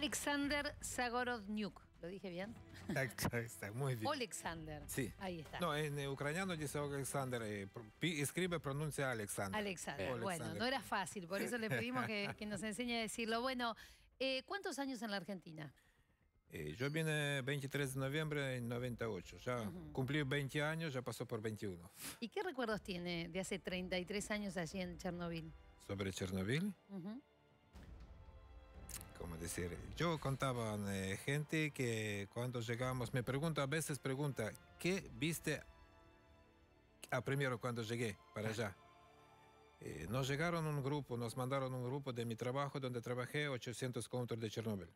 Alexander Zagorodnyuk. ¿Lo dije bien? Está muy bien. Alexander. Sí. Ahí está. No, en ucraniano dice Alexander. Eh, escribe, pronuncia Alexander. Alexander. Bueno, no era fácil, por eso le pedimos que, nos enseñe a decirlo. Bueno, eh, ¿cuántos años en la Argentina? Eh, yo vine 23 de noviembre en 98. Ya cumplí 20 años, ya pasó por 21. ¿Y qué recuerdos tiene de hace 33 años allí en Chernobyl? ¿Sobre Chernobyl? como decir, yo contaba eh, gente que cuando llegamos, me pregunta, a veces pregunta, ¿qué viste a primero cuando llegué para allá? Eh, nos llegaron un grupo, nos mandaron un grupo de mi trabajo donde trabajé 800 kilómetros de Chernóbil.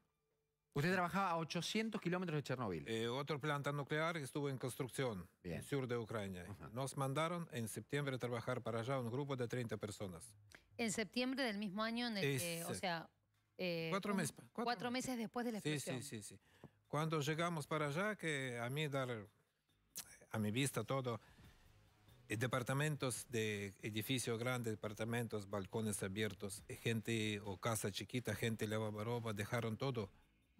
Usted trabajaba a 800 kilómetros de Chernóbil. Eh, otra planta nuclear estuvo en construcción en sur de Ucrania. Nos mandaron en septiembre a trabajar para allá un grupo de 30 personas. En septiembre del mismo año en el que, o sea, eh, cuatro, meses, cuatro, meses. después de la explosión. Sí, sí, sí, Cuando llegamos para allá, que a mí dar, a mi vista todo, eh, departamentos de edificios grandes, departamentos, balcones abiertos, eh, gente o casa chiquita, gente lavaba ropa, dejaron todo.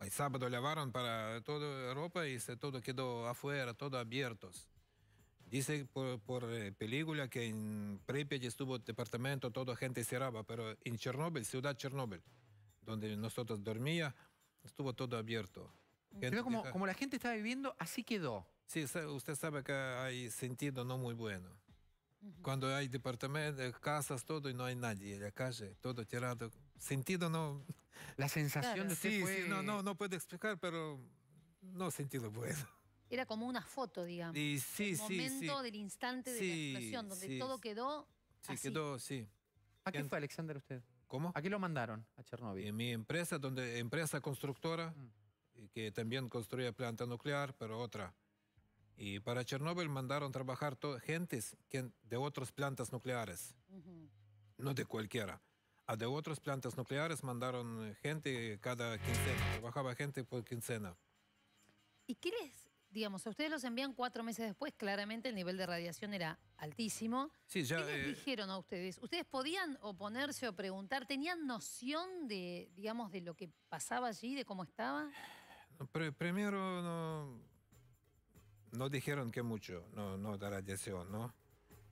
El sábado lavaron para toda ropa y se, todo quedó afuera, todo abiertos. Dice por, por, película que en Pripyat estuvo departamento, toda gente cerraba, pero en Chernóbil, ciudad Chernóbil, donde nosotros dormía, estuvo todo abierto. Mm. como, como la gente estaba viviendo, así quedó. Sí, usted sabe que hay sentido no muy bueno. Cuando hay departamentos, eh, casas, todo, y no hay nadie en la calle, todo tirado. Sentido no... La sensación de Sí, no, no, no puedo explicar, pero no sentido bueno. Era como una foto, digamos. El momento del instante de la explosión, donde todo quedó así. quedó, sí. ¿A qué fue, Alexander, usted? ¿Cómo? Aquí lo mandaron, a Chernóbil. En mi empresa, donde empresa constructora, mm. que también construía planta nuclear, pero otra. Y para Chernóbil mandaron trabajar gentes que, de otras plantas nucleares. No de cualquiera. A de otras plantas nucleares mandaron eh, gente cada quincena. Trabajaba gente por quincena. ¿Y qué les digamos, a ustedes los envían cuatro meses después, claramente el nivel de radiación era altísimo. ¿Qué les eh, dijeron a ustedes? ¿Ustedes podían oponerse o preguntar? ¿Tenían noción de, digamos, de lo que pasaba allí, de cómo estaba? primero no, no dijeron que mucho, no, no de radiación, ¿no?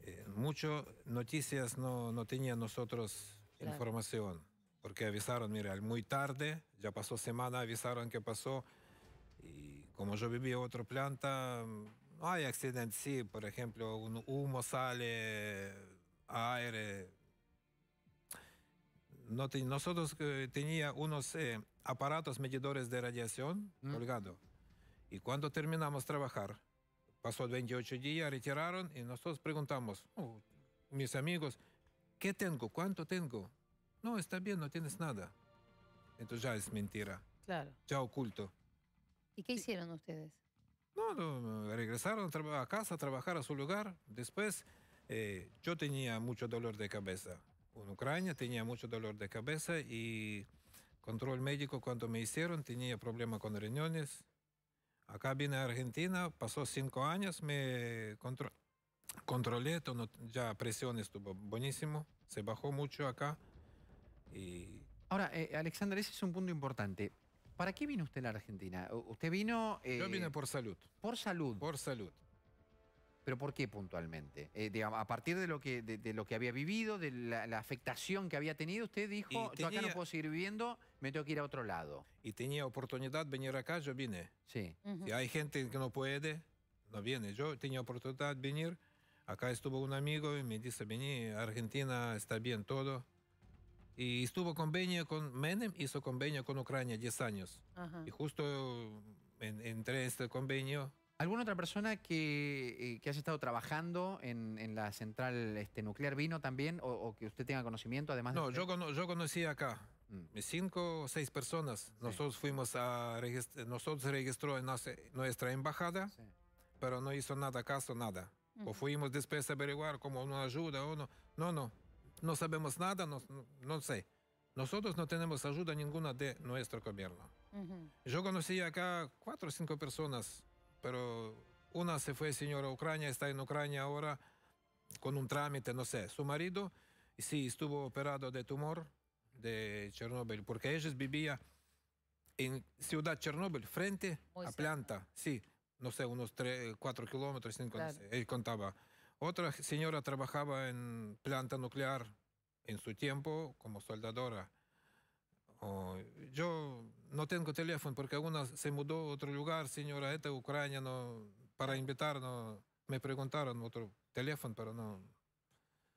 Eh, mucho noticias no, no tenía nosotros información, porque avisaron, mira, muy tarde, ya pasó semana, avisaron que pasó y como yo vivía en otra planta, hay accidentes, sí, por ejemplo, un humo sale, aire. No nosotros teníamos unos eh, aparatos medidores de radiación mm. Y cuando terminamos trabajar, pasó 28 días, retiraron y nosotros preguntamos, oh, mis amigos, ¿qué tengo? ¿Cuánto tengo? No, está bien, no tienes nada. Entonces ya es mentira. Claro. Ya oculto. ¿Y qué hicieron ustedes? No, regresaron a casa, a trabajar a su lugar. Después eh, yo tenía mucho dolor de cabeza. En Ucrania tenía mucho dolor de cabeza y control médico cuando me hicieron tenía problema con riñones. Acá vine a Argentina, pasó cinco años, me controlé, tono, ya presión estuvo buenísimo, se bajó mucho acá. Y... Ahora, eh, Alexander, ese es un punto importante. ¿Para qué vino usted a la Argentina? Usted vino... Eh, yo vine por salud. Por salud. Por salud. ¿Pero por qué puntualmente? Eh, a partir de lo que, de, lo que había vivido, de la, afectación que había tenido, usted dijo, yo acá no puedo seguir viviendo, me tengo que ir a otro lado. Y tenía oportunidad de venir acá, yo vine. Sí. Si hay gente que no puede, no viene. Yo tenía oportunidad de venir. Acá estuvo un amigo y me dice, vení, Argentina está bien todo. Y estuvo convenio con Menem, hizo convenio con Ucrania 10 años. Y justo en, entre este convenio... ¿Alguna otra persona que, eh, que haya estado trabajando en, en, la central este, nuclear vino también o, que usted tenga conocimiento además? No, yo, yo conocí acá mm. cinco o seis personas. Nosotros fuimos a nosotros registró en nuestra embajada, pero no hizo nada caso, nada. O fuimos después a averiguar como una ayuda o no. No, no no sabemos nada, no, sé. Nosotros no tenemos ayuda ninguna de nuestro gobierno. Yo conocí acá cuatro o cinco personas, pero una se fue señora a Ucrania, está en Ucrania ahora con un trámite, no sé. Su marido sí estuvo operado de tumor de Chernóbil, porque ellos vivía en ciudad Chernóbil, frente a planta, sí, no sé, unos tres 4 kilómetros, él contaba. Otra señora trabajaba en planta nuclear en su tiempo como soldadora. yo no tengo teléfono porque una se mudó a otro lugar, señora, esta Ucrania, para invitar, me preguntaron otro teléfono, pero no.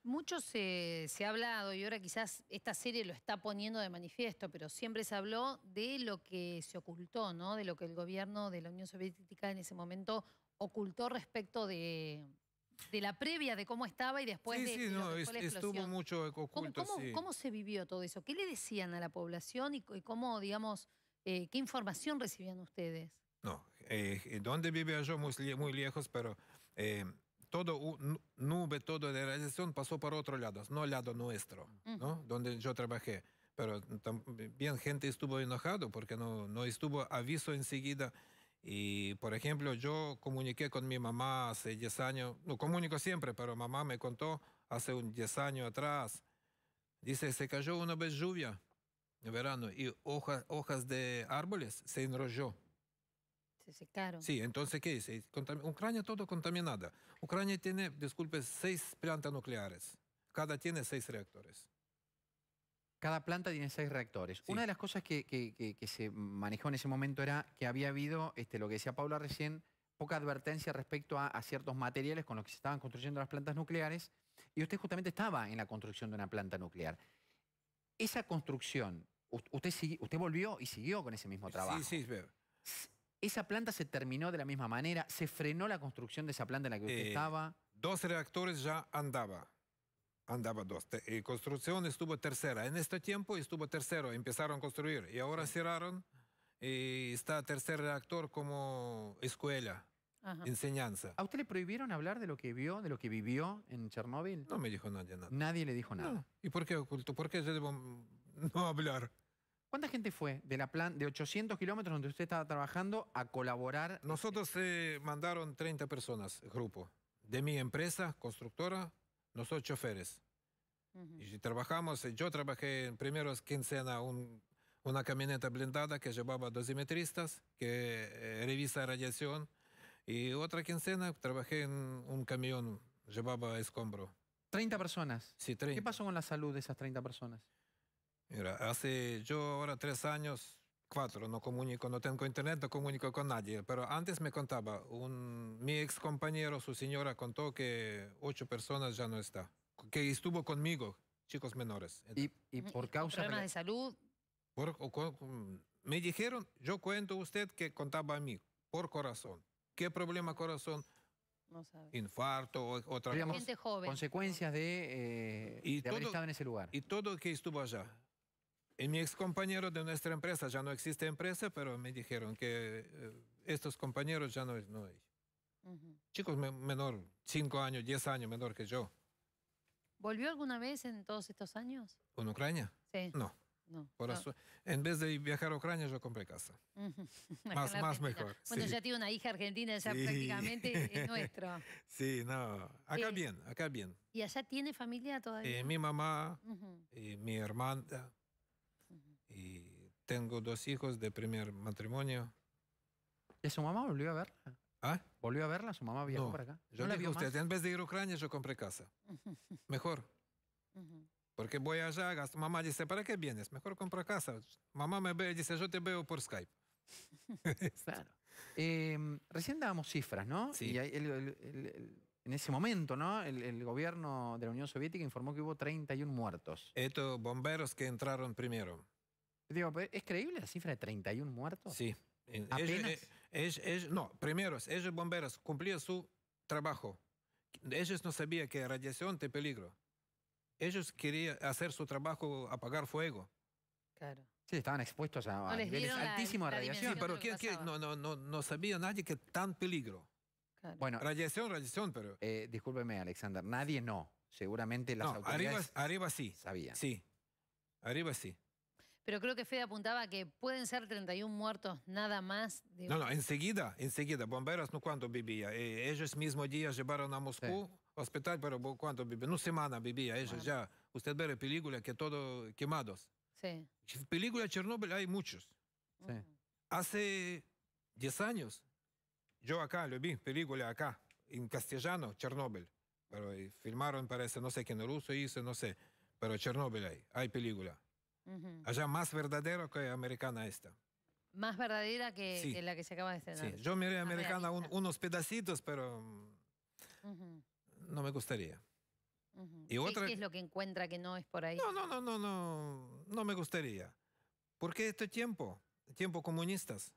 Mucho se, se, ha hablado, y ahora quizás esta serie lo está poniendo de manifiesto, pero siempre se habló de lo que se ocultó, ¿no? De lo que el gobierno de la Unión Soviética en ese momento ocultó respecto de, de la previa de cómo estaba y después de, sí, no, estuvo mucho oculto, ¿Cómo, se vivió todo eso? ¿Qué le decían a la población y, cómo, digamos, eh, qué información recibían ustedes? No, eh, eh donde vivía yo muy, lejos, pero eh, todo nube, todo la radiación pasó por otro lado, no al lado nuestro, ¿no? Donde yo trabajé. Pero también gente estuvo enojado porque no, no estuvo aviso enseguida y, por ejemplo, yo comuniqué con mi mamá hace 10 años, no comunico siempre, pero mamá me contó hace un 10 años atrás, dice, se cayó una vez lluvia en verano y hojas, hojas de árboles se enrolló. Se secaron. Sí, entonces, ¿qué dice? Ucrania todo contaminada. Ucrania tiene, disculpe, seis plantas nucleares. Cada tiene seis reactores cada planta tiene seis reactores. Una de las cosas que, se manejó en ese momento era que había habido, este, lo que decía Paula recién, poca advertencia respecto a, ciertos materiales con los que se estaban construyendo las plantas nucleares, y usted justamente estaba en la construcción de una planta nuclear. Esa construcción, usted, usted volvió y siguió con ese mismo trabajo. Sí, sí, pero... ¿Esa planta se terminó de la misma manera? ¿Se frenó la construcción de esa planta en la que usted eh, estaba? Dos reactores ya andaban andaba dos. Y eh, construcción estuvo tercera. En este tiempo estuvo tercero, empezaron a construir y ahora cerraron y eh, está tercer reactor como escuela. enseñanza. ¿A usted le prohibieron hablar de lo que vio, de lo que vivió en Chernóbil? No me dijo nadie nada. Nadie le dijo nada. ¿Y por qué oculto? ¿Por qué yo debo no hablar? ¿Cuánta gente fue de la plan de 800 kilómetros donde usted estaba trabajando a colaborar? Nosotros se eh, mandaron 30 personas, grupo, de mi empresa constructora nosotros choferes. Y trabajamos, eh, yo trabajé en primeros quincena un, una camioneta blindada que llevaba dosimetristas, que eh, revisa radiación. Y otra quincena trabajé en un camión, llevaba escombro. ¿30 personas? Sí, 30. ¿Qué pasó con la salud de esas 30 personas? Mira, hace yo ahora tres años no comunico, no tengo internet, no comunico con nadie. Pero antes me contaba, un, mi ex compañero, su señora, contó que ocho personas ya no está, que estuvo conmigo, chicos menores. ¿Y, por causa problemas de salud? me dijeron, yo cuento usted que contaba a mí, por corazón. ¿Qué problema corazón? No sabe. Infarto, otra cosa. Consecuencias de, eh, y de haber en ese lugar. Y todo que estuvo allá. Y mi ex compañero de nuestra empresa, ya no existe empresa, pero me dijeron que eh, estos compañeros ya no, no hay. Chicos menor, 5 años, 10 años menor que yo. ¿Volvió alguna vez en todos estos años? ¿Con Ucrania? Sí. No. No, en vez de viajar a Ucrania, yo compré casa. más, más mejor. Bueno, ya tiene una hija argentina, ya prácticamente es nuestro. Sí, no. Acá bien, acá bien. ¿Y allá tiene familia todavía? Eh, mi mamá, y mi hermana, tengo dos hijos de primer matrimonio. ¿Y su mamá volvió a verla? ¿Ah? ¿Volvió a verla? ¿Su mamá viajó por acá? Yo ¿No le digo a usted, en vez de ir a Ucrania, yo compré casa. Mejor. Porque voy allá, gasto. Mamá dice, ¿para qué vienes? Mejor compra casa. Mamá me ve y dice, yo te veo por Skype. claro. Em, recién dábamos cifras, ¿no? Sí. Y en ese momento, ¿no? El, gobierno de la Unión Soviética informó que hubo 31 muertos. Estos bomberos que entraron primero. Digo, pues, ¿es creíble la cifra de 31 muertos? Sí. Eh, ¿Apenas? Eh, es, no, primero, ellos bomberos cumplían su trabajo. Ellos no sabían que radiación te peligro. Ellos querían hacer su trabajo, apagar fuego. Claro. Sí, estaban expuestos a, niveles altísimos de radiación. Sí, pero ¿quién, No, no, no, no sabía nadie que tan peligro. Bueno, radiación, radiación, pero... Eh, discúlpeme, Alexander, nadie no. Seguramente las no, Arriba, sí. Sabían. Sí, arriba sí. Pero creo que Fede apuntaba que pueden ser 31 muertos nada más. No, no, enseguida, enseguida. Bomberos, ¿no cuánto vivía? Eh, ellos mismo día llevaron a Moscú, hospital, pero ¿cuánto vivía? No semana vivía ellos ya. Usted ve la película que todo quemados. Sí. película Chernobyl hay muchos. Sí. Hace 10 años, yo acá lo vi, película acá, en castellano, Chernobyl. Pero eh, filmaron, parece, no sé quién ruso hizo, no sé. Pero Chernobyl hay, hay película. Allá más verdadero que americana esta. Más verdadera que, la que se acaba de estrenar. Sí. Yo miré americana unos pedacitos, pero no me gustaría. y ¿Qué es lo que encuentra que no es por ahí? No, no, no, no, no, no me gustaría. Porque este tiempo, tiempo comunistas,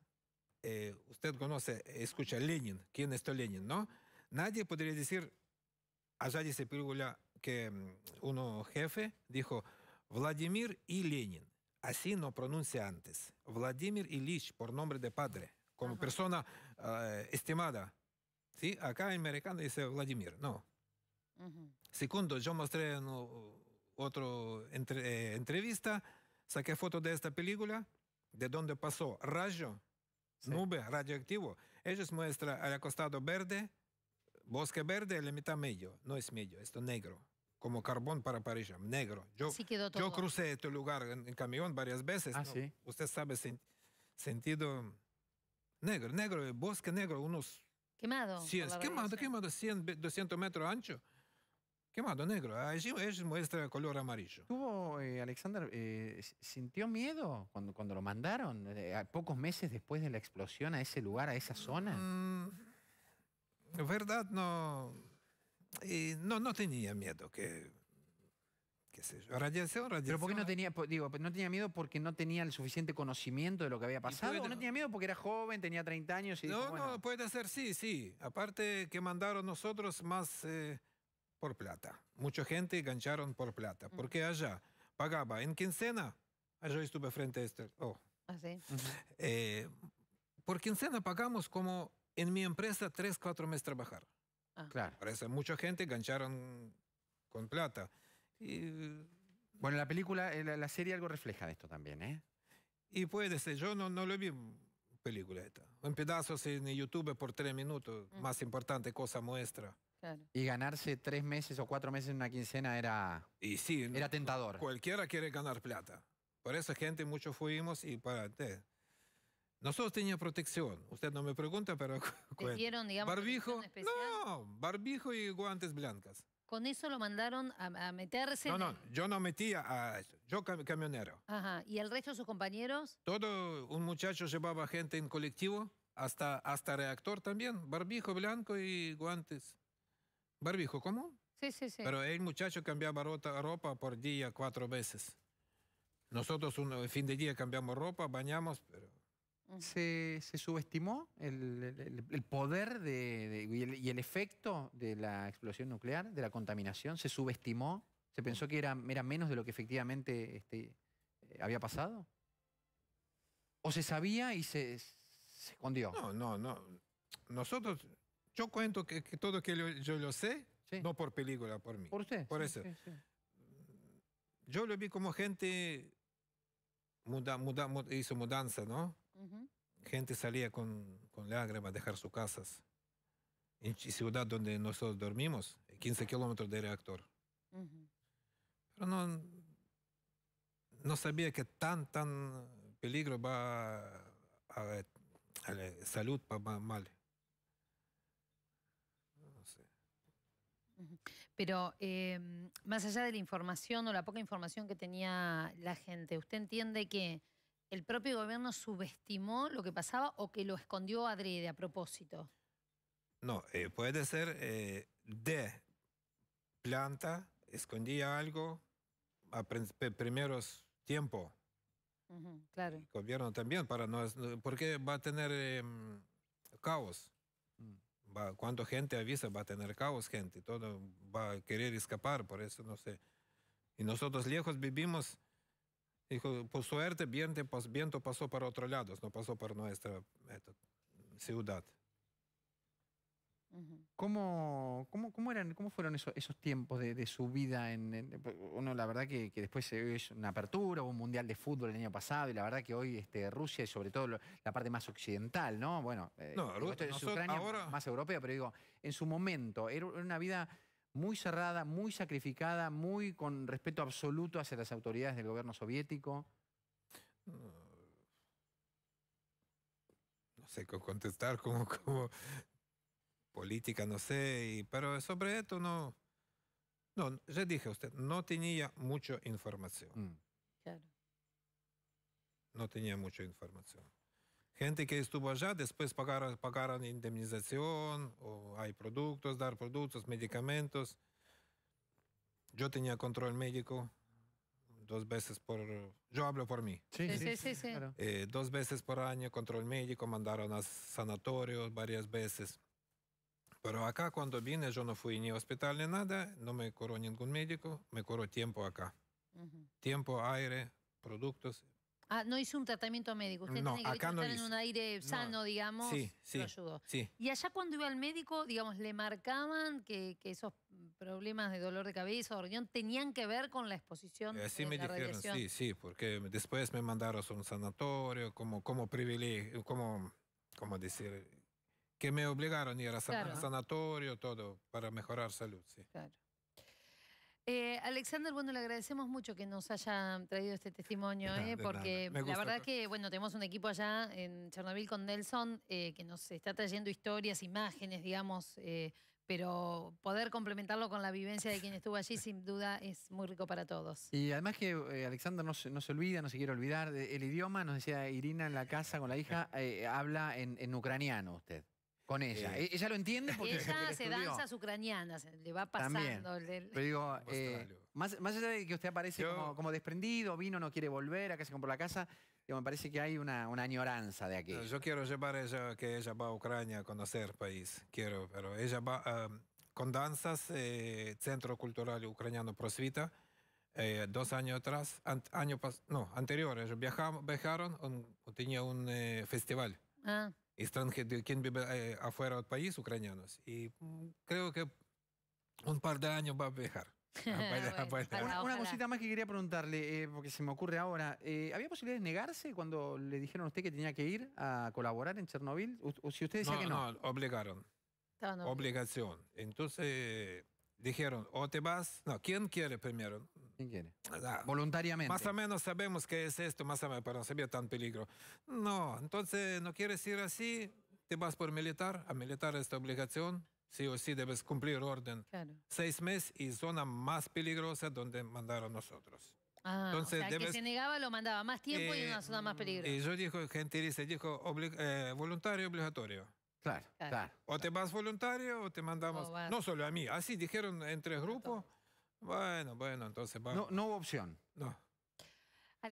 eh, usted conoce, escucha Lenin, ¿quién es este Lenin, no? Nadie podría decir, allá dice Pírgula que mm, uno jefe dijo, Vladimir y Lenin. Así no pronuncia antes. Vladimir Ilich, por nombre de padre, como persona eh, estimada. ¿Sí? Acá en americano dice Vladimir, no. Segundo, yo mostré en otra eh, entrevista, saqué foto de esta película, de donde pasó radio, nube, radioactivo. Ellos muestran al acostado verde, bosque verde, la mitad medio. No es medio, esto negro como carbón para París, negro. Yo, yo crucé este lugar en, camión varias veces. Ah, Usted sabe, sentido negro, negro, bosque negro, unos... Quemado. quemado, quemado, 100, 200 metros ancho. Quemado negro, allí ah, es muestra color amarillo. ¿Tuvo, eh, Alexander, eh, sintió miedo cuando, cuando lo mandaron, eh, pocos meses después de la explosión a ese lugar, a esa zona? Mm, verdad, no eh, no, no tenía miedo que... Qué sé yo, radiación, radiación. Pero ¿por no tenía, digo, no tenía miedo porque no tenía el suficiente conocimiento de lo que había pasado? no tenía miedo porque era joven, tenía 30 años? Y no, no, puede ser, sí, sí. Aparte que mandaron nosotros más eh, por plata. Mucha gente engancharon por plata. Mm. Porque allá pagaba en quincena, allá estuve frente a este. Oh. Ah, eh, por quincena pagamos como en mi empresa tres, cuatro meses trabajar. Ah. Claro. Parece mucha gente engancharon con plata. bueno, la película, eh, la, serie algo refleja de esto también, ¿eh? Y puede ser, yo no, no lo vi película esta. En pedazos en YouTube por tres minutos, mm. más importante, cosa muestra. Claro. Y ganarse tres meses o cuatro meses en una quincena era, y sí, era tentador. Cualquiera quiere ganar plata. Por eso gente, muchos fuimos y para... Eh, nosotros teníamos protección. Usted no me pregunta, pero. ¿Te digamos, barbijo? No, barbijo y guantes blancas. Con eso lo mandaron a, meterse. No, no, yo no metía a Yo camionero. Ajá. ¿Y el resto de sus compañeros? Todo un muchacho llevaba gente en colectivo, hasta, hasta reactor también. Barbijo blanco y guantes. Barbijo ¿cómo? Sí, sí, sí. Pero el muchacho cambiaba ropa por día cuatro veces. Nosotros un fin de día cambiamos ropa, bañamos, pero se, subestimó el, poder de, y, el, efecto de la explosión nuclear, de la contaminación, se subestimó, se pensó que era, menos de lo que efectivamente este, eh, había pasado. ¿O se sabía y se, escondió? No, no, no. Nosotros, yo cuento que, que todo que yo lo sé, no por película, por mí. Por usted. Por eso. yo lo vi como gente hizo mudanza, ¿no? Gente salía con, con lágrimas a dejar sus casas. En ciudad donde nosotros dormimos, 15 kilómetros de reactor. Pero no, no sabía que tan, tan peligro va a, a la salud para mal. Pero eh, más allá de la información o la poca información que tenía la gente, ¿usted entiende que el propio gobierno subestimó lo que pasaba o que lo escondió adrede a propósito? No, eh, puede ser eh, de planta, escondía algo a primeros tiempos. claro. El gobierno también, para no, porque va a tener em, caos. Mm. cuando gente avisa, va a tener caos gente, todo va a querer escapar, por eso no sé. Y nosotros lejos vivimos Dijo, por suerte, viento, viento pasó para otro lado, no pasó por nuestra ciudad. ¿Cómo, cómo, cómo, eran, ¿Cómo fueron esos, tiempos de, su vida? En, uno, la verdad que, después se ve una apertura, hubo un mundial de fútbol el año pasado, y la verdad que hoy este, Rusia y sobre todo la parte más occidental, ¿no? Bueno, eh, Rusia es más europea, pero digo, en su momento, era una vida muy cerrada, muy sacrificada, muy con respeto absoluto hacia las autoridades del gobierno soviético? No sé qué contestar como, como política, no sé, pero sobre esto no... No, ya dije usted, no tenía mucha información. Mm. No tenía mucha información gente que estuvo allá, después pagaron, pagaron indemnización, o hay productos, dar productos, medicamentos. Yo tenía control médico dos veces por... Yo hablo por mí. Sí, sí, sí. Eh, dos veces por año control médico, mandaron a sanatorios varias veces. Pero acá cuando vine yo no fui ni hospital ni nada, no me curó ningún médico, me curó tiempo acá. Tiempo, aire, productos, Ah, no hizo un tratamiento médico. Usted no, tiene que estar en un aire sano, digamos. Sí, sí. ayudó. Y allá cuando iba al médico, digamos, le marcaban que, esos problemas de dolor de cabeza o tenían que ver con la exposición. Eh, sí, me la dijeron, radiación. sí, sí, porque después me mandaron a un sanatorio, como, como privilegio, como, como decir, que me obligaron a ir a sanatorio, todo, para mejorar salud, sí. Claro. Eh, Alexander, bueno, le agradecemos mucho que nos haya traído este testimonio, eh, porque la verdad que, bueno, tenemos un equipo allá en Chernobyl con Nelson eh, que nos está trayendo historias, imágenes, digamos, pero poder complementarlo con la vivencia de quien estuvo allí, sin duda, es muy rico para todos. Y además que Alexander no se, no olvida, no se quiere olvidar, del idioma, nos decía Irina en la casa con la hija, habla en ucraniano usted. Con ella. Eh, e-, ella lo entiende porque. Ella hace danzas ucranianas, le va pasando. Pero digo, eh, más, más, allá de que usted aparece como, como, desprendido, vino, no quiere volver, acá se compró la casa. me parece que hay una, una añoranza de aquí Yo quiero llevar a ella, que ella va a Ucrania a conocer país. Quiero, pero ella va con danzas, eh, Centro Cultural Ucraniano Prosvita. dos años atrás, año no, anteriores, viajaron, tenía un festival. Ah extranjeros, quien vive eh, afuera del país, ucranianos. Y mm, creo que un par de años va a viajar. Ah, una, cosita más que quería preguntarle, eh, porque se me ocurre ahora. Eh, ¿Había posibilidad de negarse cuando le dijeron a usted que tenía que ir a colaborar en Chernóbil? O, si usted decía que no. No, obligaron. Obligación. Entonces dijeron, o te vas, no, ¿quién quiere primero? Voluntariamente. Más o menos sabemos qué es esto, más o menos, para no ve tan peligro. No, entonces no quieres ir así, te vas por militar, a militar esta obligación, sí o sí debes cumplir orden. Seis meses y zona más peligrosa donde mandaron nosotros. Ah, Entonces, o que se negaba lo mandaba más tiempo y una zona más eh, peligrosa. Y yo dijo, se eh, dijo voluntario obligatorio. Claro, claro. O te vas voluntario o te mandamos, no solo a mí, así dijeron entre grupos. Bueno, bueno, entonces vamos. No, no hubo opción. No.